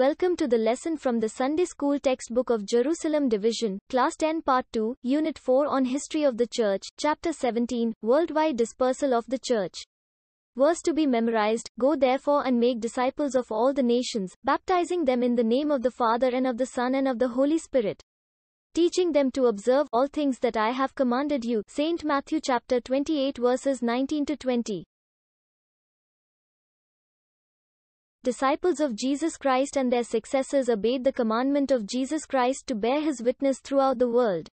Welcome to the lesson from the Sunday School textbook of Jerusalem Division, Class 10, Part 2, Unit 4 on History of the Church, Chapter 17, Worldwide Dispersal of the Church. Verse to be memorized Go therefore and make disciples of all the nations, baptizing them in the name of the Father and of the Son and of the Holy Spirit. Teaching them to observe all things that I have commanded you. St. Matthew chapter 28 verses 19 to 20. Disciples of Jesus Christ and their successors obeyed the commandment of Jesus Christ to bear his witness throughout the world.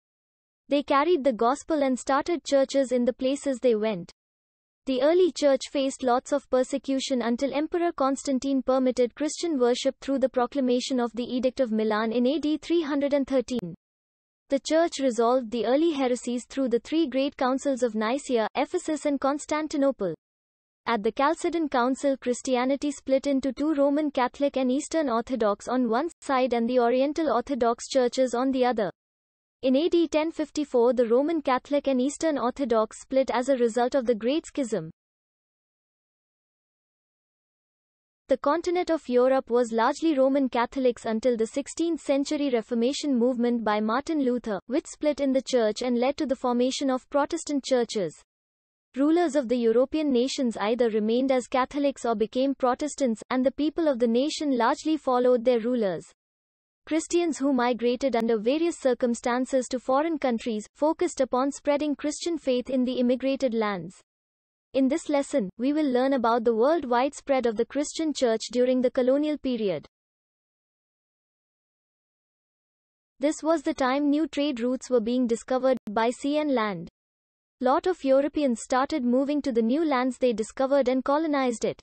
They carried the gospel and started churches in the places they went. The early church faced lots of persecution until Emperor Constantine permitted Christian worship through the proclamation of the Edict of Milan in AD 313. The church resolved the early heresies through the three great councils of Nicaea, Ephesus and Constantinople. At the Chalcedon Council Christianity split into two Roman Catholic and Eastern Orthodox on one side and the Oriental Orthodox churches on the other. In AD 1054 the Roman Catholic and Eastern Orthodox split as a result of the Great Schism. The continent of Europe was largely Roman Catholics until the 16th century Reformation movement by Martin Luther, which split in the Church and led to the formation of Protestant churches. Rulers of the European nations either remained as Catholics or became Protestants, and the people of the nation largely followed their rulers. Christians who migrated under various circumstances to foreign countries, focused upon spreading Christian faith in the immigrated lands. In this lesson, we will learn about the worldwide spread of the Christian Church during the colonial period. This was the time new trade routes were being discovered by sea and land. Lot of Europeans started moving to the new lands they discovered and colonized it.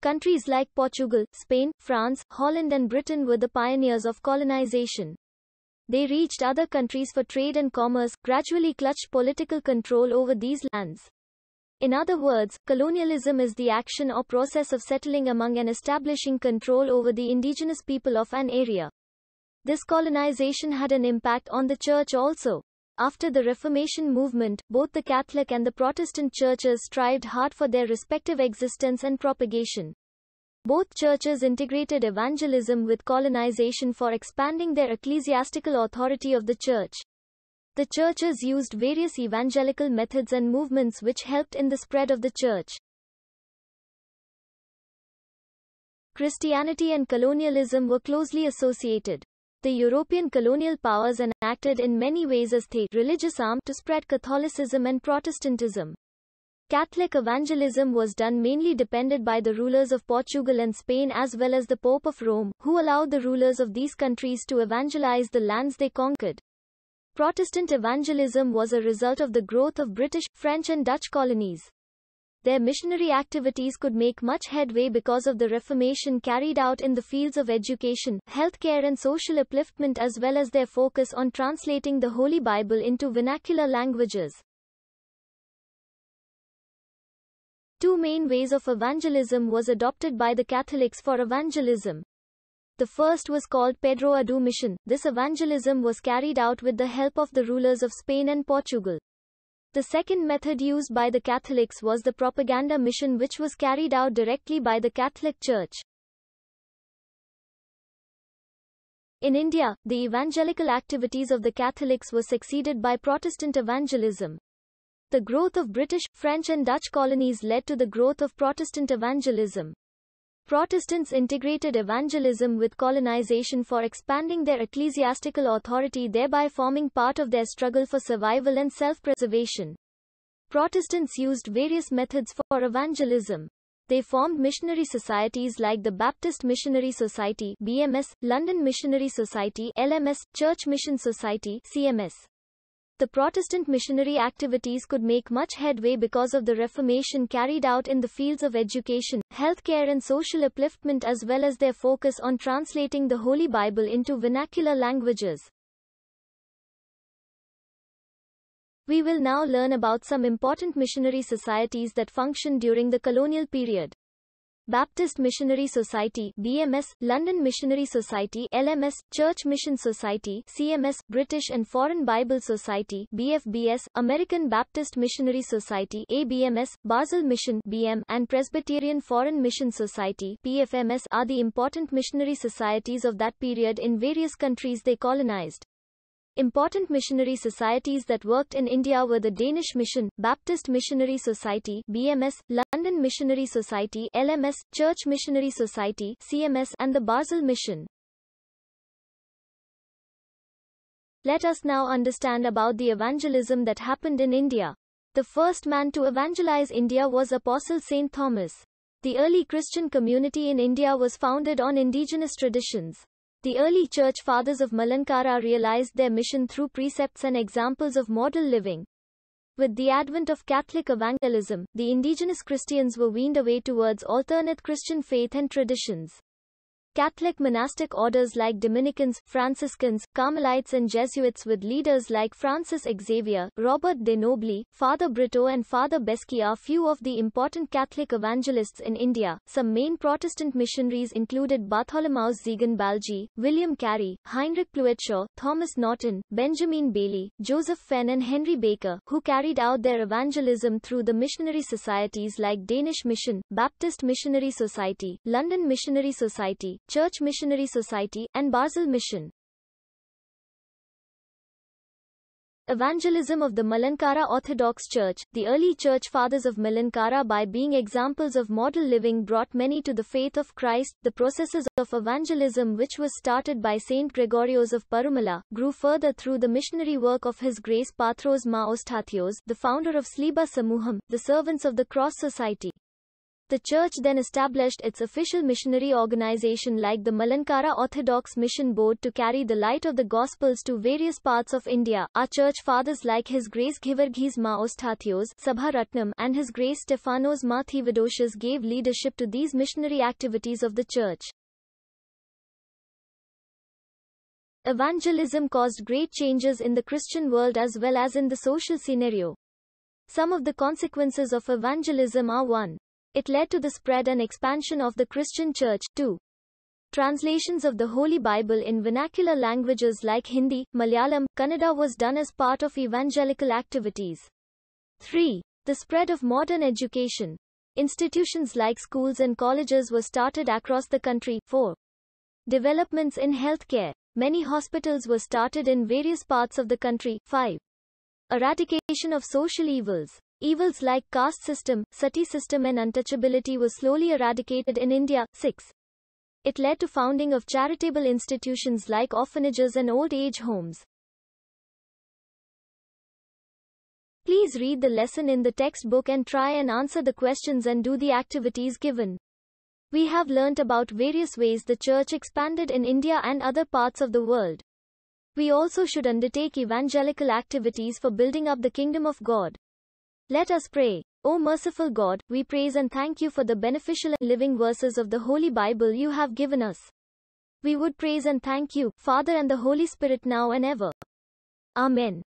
Countries like Portugal, Spain, France, Holland and Britain were the pioneers of colonization. They reached other countries for trade and commerce, gradually clutched political control over these lands. In other words, colonialism is the action or process of settling among and establishing control over the indigenous people of an area. This colonization had an impact on the church also. After the Reformation movement, both the Catholic and the Protestant churches strived hard for their respective existence and propagation. Both churches integrated evangelism with colonization for expanding their ecclesiastical authority of the church. The churches used various evangelical methods and movements which helped in the spread of the church. Christianity and colonialism were closely associated the European colonial powers and acted in many ways as the religious arm to spread Catholicism and Protestantism. Catholic evangelism was done mainly depended by the rulers of Portugal and Spain as well as the Pope of Rome, who allowed the rulers of these countries to evangelize the lands they conquered. Protestant evangelism was a result of the growth of British, French and Dutch colonies their missionary activities could make much headway because of the reformation carried out in the fields of education, healthcare and social upliftment as well as their focus on translating the Holy Bible into vernacular languages. Two main ways of evangelism was adopted by the Catholics for evangelism. The first was called Pedro Adu Mission. This evangelism was carried out with the help of the rulers of Spain and Portugal. The second method used by the Catholics was the propaganda mission which was carried out directly by the Catholic Church. In India, the evangelical activities of the Catholics were succeeded by Protestant evangelism. The growth of British, French and Dutch colonies led to the growth of Protestant evangelism. Protestants integrated evangelism with colonization for expanding their ecclesiastical authority thereby forming part of their struggle for survival and self-preservation. Protestants used various methods for evangelism. They formed missionary societies like the Baptist Missionary Society BMS, London Missionary Society LMS, Church Mission Society CMS the Protestant missionary activities could make much headway because of the Reformation carried out in the fields of education, healthcare, and social upliftment, as well as their focus on translating the Holy Bible into vernacular languages. We will now learn about some important missionary societies that functioned during the colonial period. Baptist Missionary Society BMS, London Missionary Society LMS, Church Mission Society CMS, British and Foreign Bible Society BFBS, American Baptist Missionary Society ABMS, Basel Mission BM, and Presbyterian Foreign Mission Society PFMS are the important missionary societies of that period in various countries they colonized. Important missionary societies that worked in India were the Danish Mission, Baptist Missionary Society BMS, London Missionary Society LMS, Church Missionary Society CMS and the Basel Mission. Let us now understand about the evangelism that happened in India. The first man to evangelize India was Apostle St. Thomas. The early Christian community in India was founded on indigenous traditions. The early church fathers of Malankara realized their mission through precepts and examples of model living. With the advent of Catholic evangelism, the indigenous Christians were weaned away towards alternate Christian faith and traditions. Catholic monastic orders like Dominicans, Franciscans, Carmelites and Jesuits with leaders like Francis Xavier, Robert de Nobly, Father Brito and Father Besky are few of the important Catholic evangelists in India. Some main Protestant missionaries included Bartholomaus Zegan Balji, William Carey, Heinrich Pluetscher, Thomas Norton, Benjamin Bailey, Joseph Fenn and Henry Baker, who carried out their evangelism through the missionary societies like Danish Mission, Baptist Missionary Society, London Missionary Society, Church Missionary Society, and Basel Mission. Evangelism of the Malankara Orthodox Church The early church fathers of Malankara by being examples of model living brought many to the faith of Christ. The processes of evangelism which was started by Saint Gregorios of Parumala grew further through the missionary work of his grace Pathros Ma the founder of Sliba Samuham, the Servants of the Cross Society. The church then established its official missionary organization like the Malankara Orthodox Mission Board to carry the light of the Gospels to various parts of India. Our church fathers like His Grace Givarghis Ma Ostathios Sabha Ratnam, and His Grace Stephanos Ma Thivadoshas gave leadership to these missionary activities of the church. Evangelism caused great changes in the Christian world as well as in the social scenario. Some of the consequences of evangelism are 1. It led to the spread and expansion of the Christian Church, too. Translations of the Holy Bible in vernacular languages like Hindi, Malayalam, Kannada was done as part of evangelical activities. 3. The spread of modern education. Institutions like schools and colleges were started across the country. 4. Developments in healthcare. Many hospitals were started in various parts of the country. 5. Eradication of social evils. Evils like caste system, sati system and untouchability were slowly eradicated in India. 6. It led to founding of charitable institutions like orphanages and old age homes. Please read the lesson in the textbook and try and answer the questions and do the activities given. We have learnt about various ways the church expanded in India and other parts of the world. We also should undertake evangelical activities for building up the kingdom of God. Let us pray. O merciful God, we praise and thank you for the beneficial and living verses of the Holy Bible you have given us. We would praise and thank you, Father and the Holy Spirit now and ever. Amen.